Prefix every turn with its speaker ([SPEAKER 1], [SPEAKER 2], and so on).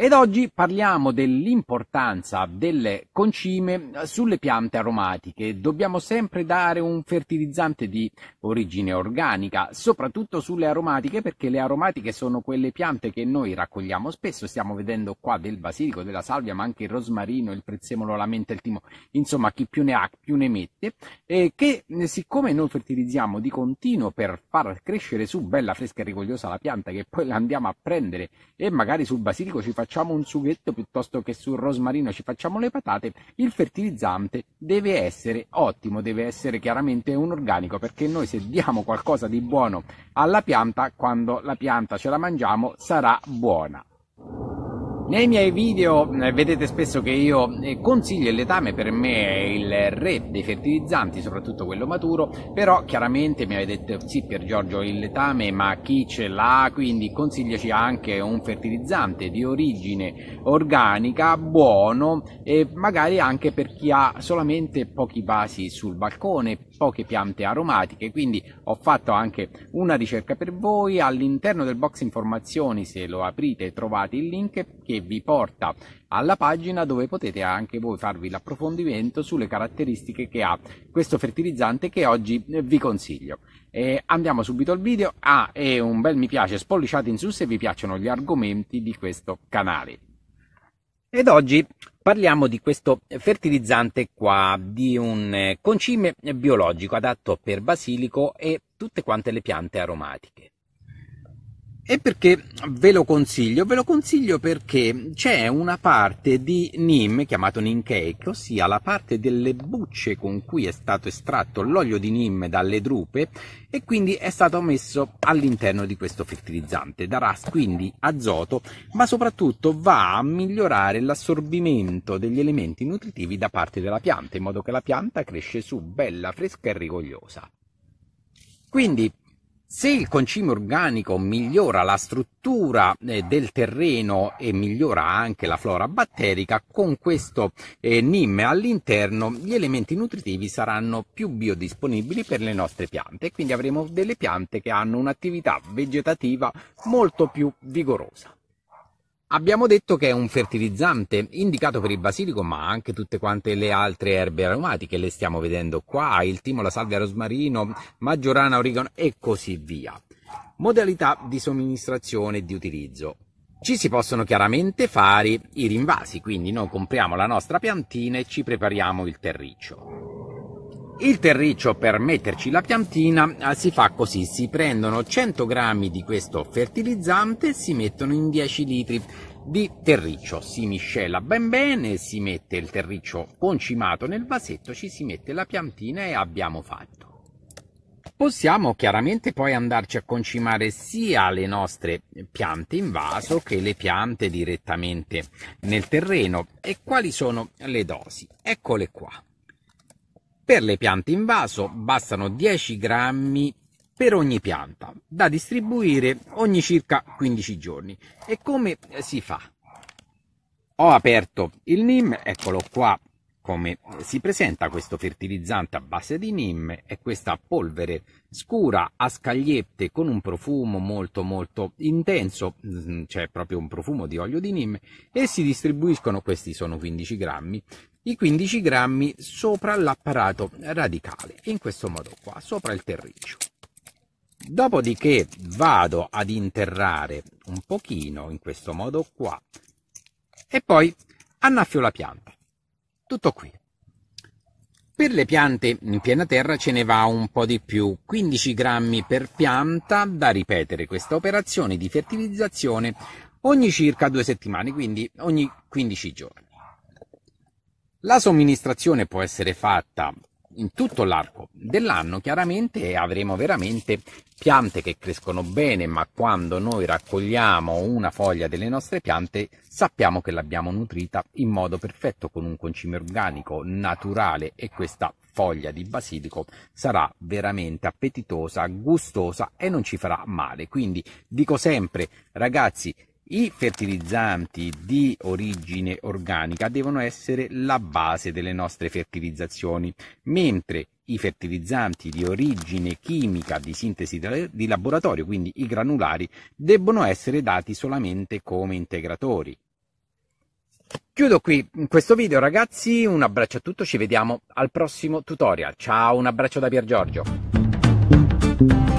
[SPEAKER 1] Ed oggi parliamo dell'importanza delle concime eh, sulle piante aromatiche. Dobbiamo sempre dare un fertilizzante di origine organica, soprattutto sulle aromatiche, perché le aromatiche sono quelle piante che noi raccogliamo spesso. Stiamo vedendo qua del basilico, della salvia, ma anche il rosmarino, il prezzemolo, la menta, il timo. Insomma, chi più ne ha, più ne mette. E che eh, siccome noi fertilizziamo di continuo per far crescere su bella, fresca e rigogliosa la pianta, che poi la andiamo a prendere e magari sul basilico ci facciamo facciamo un sughetto piuttosto che sul rosmarino ci facciamo le patate, il fertilizzante deve essere ottimo, deve essere chiaramente un organico, perché noi se diamo qualcosa di buono alla pianta, quando la pianta ce la mangiamo sarà buona. Nei miei video eh, vedete spesso che io eh, consiglio il letame, per me è il re dei fertilizzanti, soprattutto quello maturo, però chiaramente mi avete detto sì per Giorgio il letame, ma chi ce l'ha? Quindi consigliaci anche un fertilizzante di origine organica, buono e magari anche per chi ha solamente pochi vasi sul balcone, poche piante aromatiche, quindi ho fatto anche una ricerca per voi all'interno del box informazioni, se lo aprite trovate il link che vi porta alla pagina dove potete anche voi farvi l'approfondimento sulle caratteristiche che ha questo fertilizzante che oggi eh, vi consiglio. Eh, andiamo subito al video. Ah, e un bel mi piace spolliciate in su se vi piacciono gli argomenti di questo canale. Ed oggi parliamo di questo fertilizzante qua, di un eh, concime biologico adatto per basilico e tutte quante le piante aromatiche. E perché ve lo consiglio? Ve lo consiglio perché c'è una parte di NIM chiamato NIM cake, ossia la parte delle bucce con cui è stato estratto l'olio di NIM dalle drupe e quindi è stato messo all'interno di questo fertilizzante. Darà quindi azoto, ma soprattutto va a migliorare l'assorbimento degli elementi nutritivi da parte della pianta, in modo che la pianta cresce su bella, fresca e rigogliosa. Quindi se il concime organico migliora la struttura eh, del terreno e migliora anche la flora batterica, con questo eh, NIM all'interno gli elementi nutritivi saranno più biodisponibili per le nostre piante, e quindi avremo delle piante che hanno un'attività vegetativa molto più vigorosa. Abbiamo detto che è un fertilizzante indicato per il basilico, ma anche tutte quante le altre erbe aromatiche, le stiamo vedendo qua, il timo, la salvia, rosmarino, maggiorana, origano e così via. Modalità di somministrazione e di utilizzo. Ci si possono chiaramente fare i rinvasi, quindi noi compriamo la nostra piantina e ci prepariamo il terriccio. Il terriccio per metterci la piantina ah, si fa così, si prendono 100 grammi di questo fertilizzante e si mettono in 10 litri di terriccio, si miscela ben bene, si mette il terriccio concimato nel vasetto, ci si mette la piantina e abbiamo fatto. Possiamo chiaramente poi andarci a concimare sia le nostre piante in vaso che le piante direttamente nel terreno. E quali sono le dosi? Eccole qua. Per le piante in vaso bastano 10 grammi per ogni pianta, da distribuire ogni circa 15 giorni. E come si fa? Ho aperto il NIM, eccolo qua come si presenta questo fertilizzante a base di NIM è questa polvere scura a scagliette con un profumo molto molto intenso, mm, c'è proprio un profumo di olio di NIM e si distribuiscono, questi sono 15 grammi, i 15 grammi sopra l'apparato radicale, in questo modo qua, sopra il terriccio. Dopodiché vado ad interrare un pochino, in questo modo qua, e poi annaffio la pianta. Tutto qui. Per le piante in piena terra ce ne va un po' di più, 15 grammi per pianta, da ripetere questa operazione di fertilizzazione ogni circa due settimane, quindi ogni 15 giorni. La somministrazione può essere fatta in tutto l'arco dell'anno chiaramente e avremo veramente piante che crescono bene ma quando noi raccogliamo una foglia delle nostre piante sappiamo che l'abbiamo nutrita in modo perfetto con un concime organico naturale e questa foglia di basilico sarà veramente appetitosa, gustosa e non ci farà male quindi dico sempre ragazzi i fertilizzanti di origine organica devono essere la base delle nostre fertilizzazioni, mentre i fertilizzanti di origine chimica di sintesi di laboratorio, quindi i granulari, debbono essere dati solamente come integratori. Chiudo qui questo video ragazzi, un abbraccio a tutti, ci vediamo al prossimo tutorial. Ciao, un abbraccio da Pier Giorgio.